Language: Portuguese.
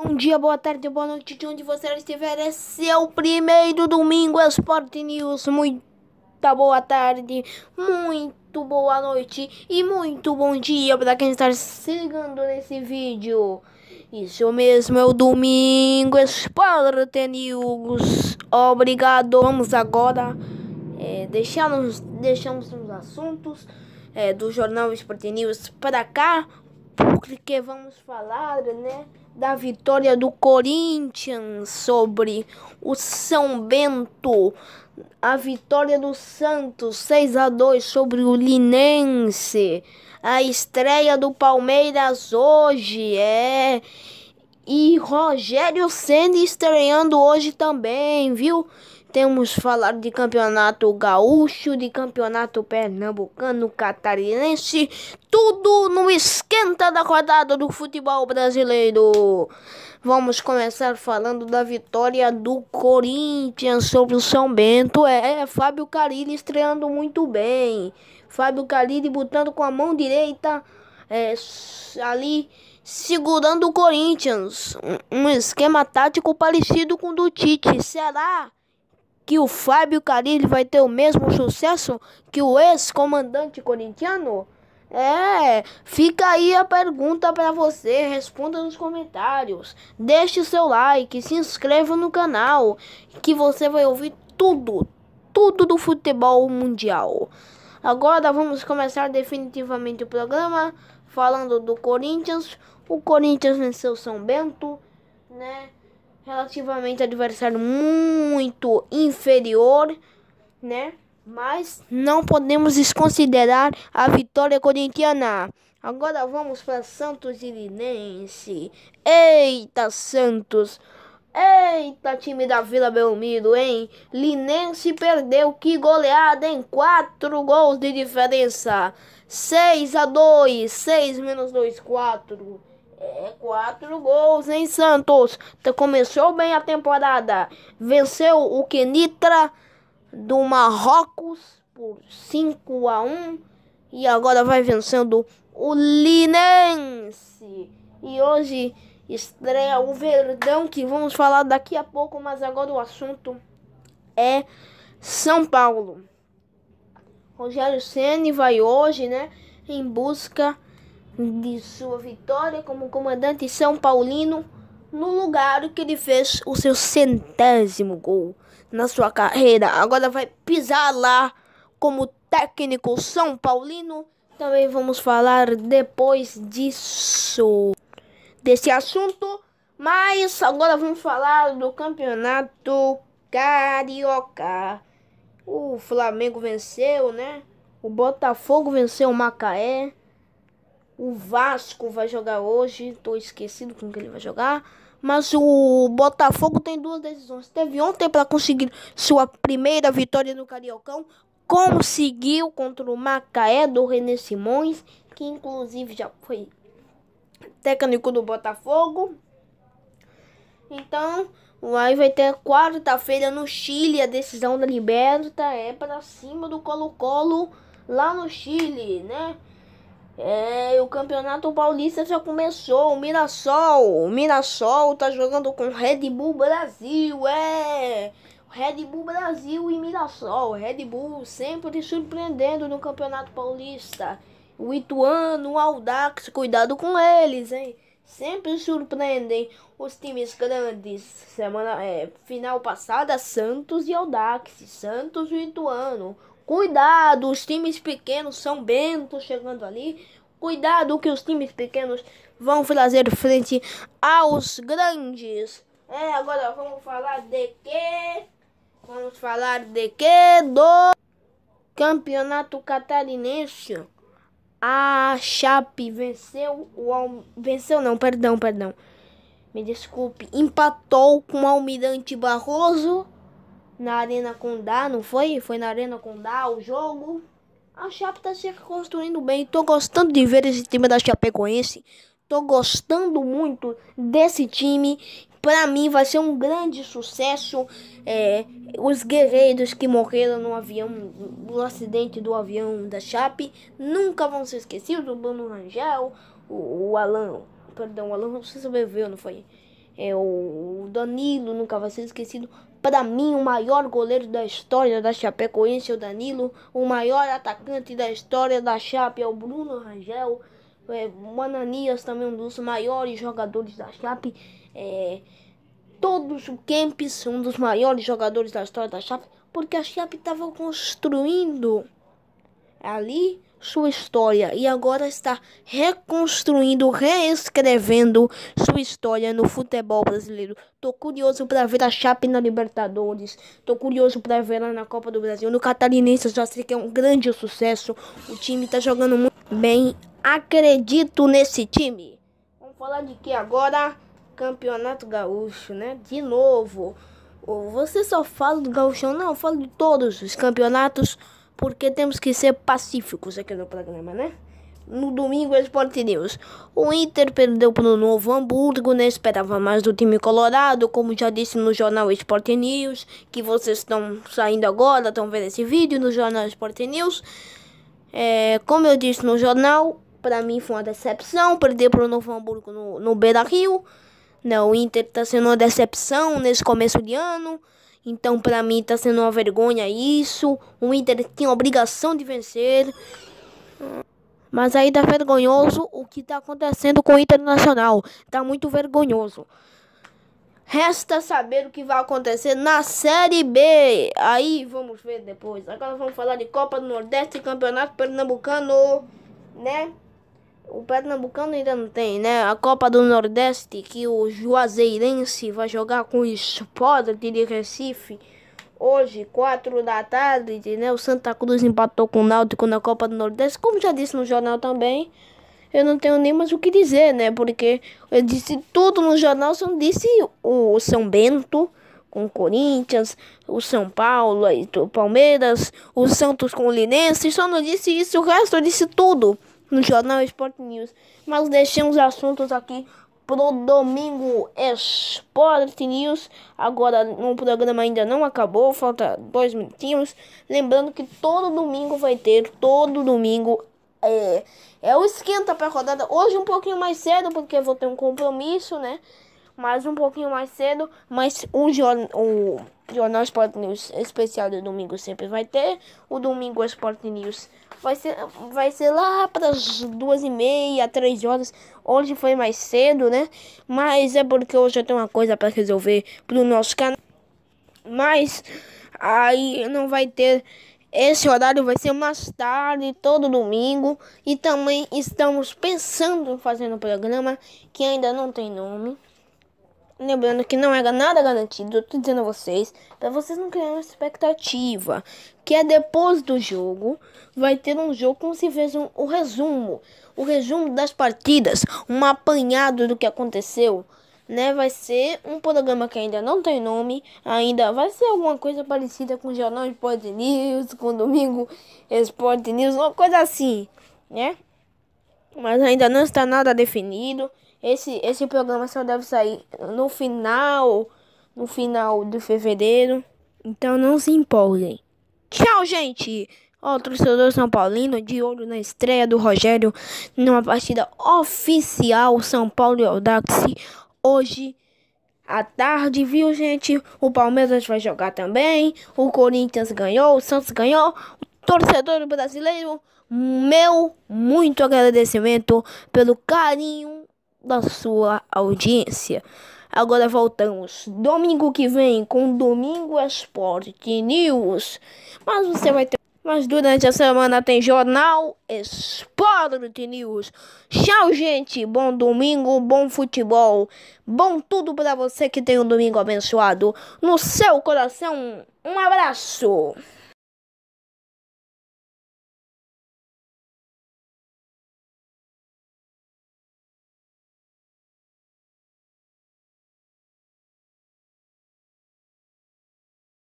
Bom dia, boa tarde, boa noite, de onde você estiver. É o primeiro domingo Esporte News. Muita boa tarde, muito boa noite e muito bom dia para quem está chegando nesse vídeo. Isso mesmo, é o domingo Esporte News. Obrigado. Vamos agora é, deixar nos, deixamos os assuntos é, do jornal Esporte News para cá porque vamos falar, né, da vitória do Corinthians sobre o São Bento, a vitória do Santos 6 a 2 sobre o Linense, a estreia do Palmeiras hoje é e Rogério Ceni estreando hoje também, viu? Temos falado de campeonato gaúcho, de campeonato pernambucano, catarinense, tudo no esquenta da rodada do futebol brasileiro. Vamos começar falando da vitória do Corinthians sobre o São Bento. É, é Fábio Carille estreando muito bem. Fábio Carille botando com a mão direita é, ali segurando o Corinthians. Um, um esquema tático parecido com o do Tite. Será que o Fábio Carille vai ter o mesmo sucesso que o ex-comandante corintiano? É, fica aí a pergunta para você, responda nos comentários, deixe seu like, se inscreva no canal, que você vai ouvir tudo, tudo do futebol mundial. Agora vamos começar definitivamente o programa falando do Corinthians. O Corinthians venceu São Bento, né? relativamente adversário muito inferior, né? Mas não podemos desconsiderar a vitória corintiana. Agora vamos para Santos e Linense. Eita, Santos! Eita, time da Vila Belmiro, hein? Linense perdeu, que goleada, em Quatro gols de diferença. 6 a 2, 6 menos 2, 4. É, quatro gols, em Santos? Começou bem a temporada. Venceu o Kenitra do Marrocos por 5 a 1 e agora vai vencendo o Linense. E hoje estreia o Verdão, que vamos falar daqui a pouco, mas agora o assunto é São Paulo. Rogério Ceni vai hoje, né, em busca de sua vitória como comandante São Paulino no lugar que ele fez o seu centésimo gol na sua carreira. Agora vai pisar lá como técnico São Paulino. Também vamos falar depois disso, desse assunto. Mas agora vamos falar do campeonato carioca. O Flamengo venceu, né? O Botafogo venceu o Macaé. O Vasco vai jogar hoje. Tô esquecido com que ele vai jogar. Mas o Botafogo tem duas decisões. Teve ontem para conseguir sua primeira vitória no Cariocão. Conseguiu contra o Macaé do René Simões, que inclusive já foi técnico do Botafogo. Então, aí vai ter quarta-feira no Chile a decisão da Liberta é para cima do Colo-Colo lá no Chile, né? É, o Campeonato Paulista já começou. O Mirassol, o Mirassol tá jogando com Red Bull Brasil, é. Red Bull Brasil e Mirassol. Red Bull sempre surpreendendo no Campeonato Paulista. O Ituano, o Aldax, cuidado com eles, hein? Sempre surpreendem os times grandes. Semana é, final passada, Santos e Aldax, Santos e Ituano. Cuidado, os times pequenos São Bento chegando ali. Cuidado que os times pequenos vão fazer frente aos grandes. É, agora vamos falar de quê? Vamos falar de quê? Do Campeonato Catarinense. A Chape venceu o Al... venceu não, perdão, perdão. Me desculpe, empatou com o Almirante Barroso na Arena Condá, não foi? Foi na Arena Condá o jogo. A Chape tá se reconstruindo bem. Tô gostando de ver esse time da Chapecoense. Tô gostando muito desse time. Pra mim vai ser um grande sucesso. É, os guerreiros que morreram no avião, no acidente do avião da Chape, nunca vão ser esquecidos. O Bruno Rangel, o, o Alan, perdão, o Alan não se sobreviveu, não foi? É, o Danilo nunca vai ser esquecido. Para mim, o maior goleiro da história da Chapecoense é o Danilo. O maior atacante da história da Chape é o Bruno Rangel. É, o também é um dos maiores jogadores da Chape. É, todos o Kempis, um dos maiores jogadores da história da Chape. Porque a Chape estava construindo ali sua história e agora está reconstruindo, reescrevendo sua história no futebol brasileiro. Tô curioso para ver a Chape na Libertadores, tô curioso para ver ela na Copa do Brasil. No Catarinense já sei que é um grande sucesso. O time tá jogando muito bem. Acredito nesse time. Vamos falar de que agora? Campeonato Gaúcho, né? De novo. Você só fala do Gaúcho? não, eu falo de todos os campeonatos porque temos que ser pacíficos aqui no programa, né? No domingo, Esporte News. O Inter perdeu para o Novo Hamburgo, né? Esperava mais do time colorado, como já disse no jornal Esporte News, que vocês estão saindo agora, estão vendo esse vídeo no jornal Esporte News. É, como eu disse no jornal, para mim foi uma decepção perder para o Novo Hamburgo no, no Beira-Rio. né o Inter está sendo uma decepção nesse começo de ano. Então, para mim, tá sendo uma vergonha isso. O Inter tinha obrigação de vencer. Mas aí tá vergonhoso o que tá acontecendo com o Internacional. Tá muito vergonhoso. Resta saber o que vai acontecer na Série B. Aí vamos ver depois. Agora vamos falar de Copa do Nordeste e Campeonato Pernambucano, né? o Pernambucano ainda não tem, né? A Copa do Nordeste, que o Juazeirense vai jogar com o Sport de Recife. Hoje, 4 da tarde, né? O Santa Cruz empatou com o Náutico na Copa do Nordeste. Como já disse no jornal também, eu não tenho nem mais o que dizer, né? Porque eu disse tudo no jornal, só disse o São Bento com o Corinthians, o São Paulo, o Palmeiras, o Santos com o Linense. Só não disse isso, o resto eu disse tudo no Jornal Sport News. Mas deixemos os assuntos aqui pro domingo Sport News. Agora o programa ainda não acabou, falta dois minutinhos. Lembrando que todo domingo vai ter, todo domingo é, é o esquenta pra rodada. Hoje um pouquinho mais cedo, porque vou ter um compromisso, né? mas um pouquinho mais cedo. Mas o, o Jornal Sport News especial do domingo sempre vai ter. O domingo Sport News vai ser, vai ser lá para as duas e meia, três horas. Hoje foi mais cedo, né? Mas é porque hoje eu tenho uma coisa para resolver pro nosso canal. Mas aí não vai ter esse horário vai ser mais tarde, todo domingo. E também estamos pensando em fazer um programa que ainda não tem nome. Lembrando que não era é nada garantido, eu tô dizendo a vocês, para vocês não criarem uma expectativa. Que é depois do jogo, vai ter um jogo como se fosse um, um resumo. O resumo das partidas, um apanhado do que aconteceu. Né, vai ser um programa que ainda não tem nome, ainda vai ser alguma coisa parecida com o Jornal Sport News, com o Domingo Sport News, uma coisa assim, né? Mas ainda não está nada definido. Esse, esse programa só deve sair no final, no final de fevereiro. Então não se empolguem. Tchau, gente! Ó, torcedor São Paulino de olho na estreia do Rogério numa partida oficial São Paulo e Audax hoje à tarde, viu, gente? O Palmeiras vai jogar também, o Corinthians ganhou, o Santos ganhou. O torcedor brasileiro, meu muito agradecimento pelo carinho da sua audiência. Agora voltamos domingo que vem com Domingo Esporte News. Mas você vai ter. Mas durante a semana tem Jornal Esporte News. Tchau, gente. Bom domingo, bom futebol. Bom tudo para você que tem um domingo abençoado no seu coração. Um abraço.